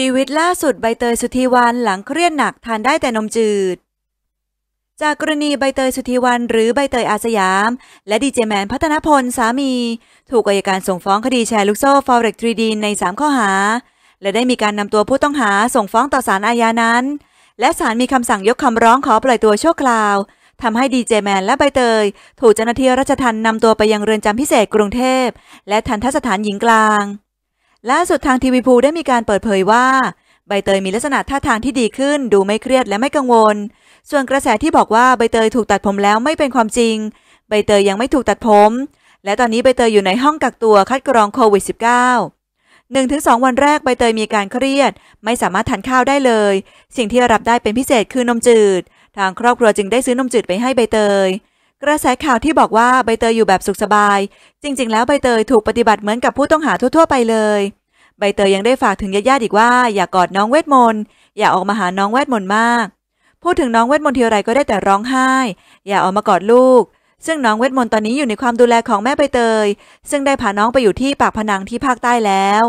ชีวิตล่าสุดใบเตยสุธีวันหลังเครียดหนักทานได้แต่นมจืด จากกรณีใบเตยสุธีวัน หรือใบเตยอาสยาม และดีเจแมนพัฒนพล สามี ถูกอายการส่งฟ้องคดีแชร์ลูกโซ่ฟอเร็กทรีดีนใน 3 ข้อหา และได้มีการนำตัวผู้ต้องหาส่งฟ้องต่อศาลอาญานั้น และศาลมีคำสั่งยกคำร้องขอปล่อยตัวชั่วคราวทำให้ดีเจแมนและใบเตย ถูกเจ้าหน้าที่ราชทัณฑ์นำตัวไปยังเรือนจำพิเศษกรุงเทพและทันทสถานหญิงกลางล่าสุดทางทีวีภูได้มีการเปิดเผยว่า ใบเตยมีลักษณะท่าทางที่ดีขึ้นดูไม่เครียดและไม่กังวล ส่วนกระแสที่บอกว่าใบเตยถูกตัดผมแล้วไม่เป็นความจริง ใบเตยยังไม่ถูกตัดผมและตอนนี้ใบเตยอยู่ในห้องกักตัวคัดกรองโควิด -19 ่งถึงสองวันแรกใบเตยมีการเครียด ไม่สามารถทานข้าวได้เลย สิ่งที่รับได้เป็นพิเศษคือนมจืด ทางครอบครัวจึงได้ซื้อนมจืดไปให้ใบเตยกระแสข่าวที่บอกว่าใบเตยอยู่แบบสุขสบาย จริง ๆ แล้วใบเตยถูกปฏิบัติเหมือนกับผู้ต้องหาทั่ว ๆไปเลย ใบเตยยังได้ฝากถึงญาติๆอีกว่าอย่ากอดน้องเวทมนต์อย่าออกมาหาน้องเวทมนต์มาก พูดถึงน้องเวทมนต์ทีไรก็ได้แต่ร้องไห้ อย่าออกมากอดลูก ซึ่งน้องเวทมนต์ตอนนี้อยู่ในความดูแลของแม่ใบเตยซึ่งได้พาน้องไปอยู่ที่ปากพนังที่ภาคใต้แล้ว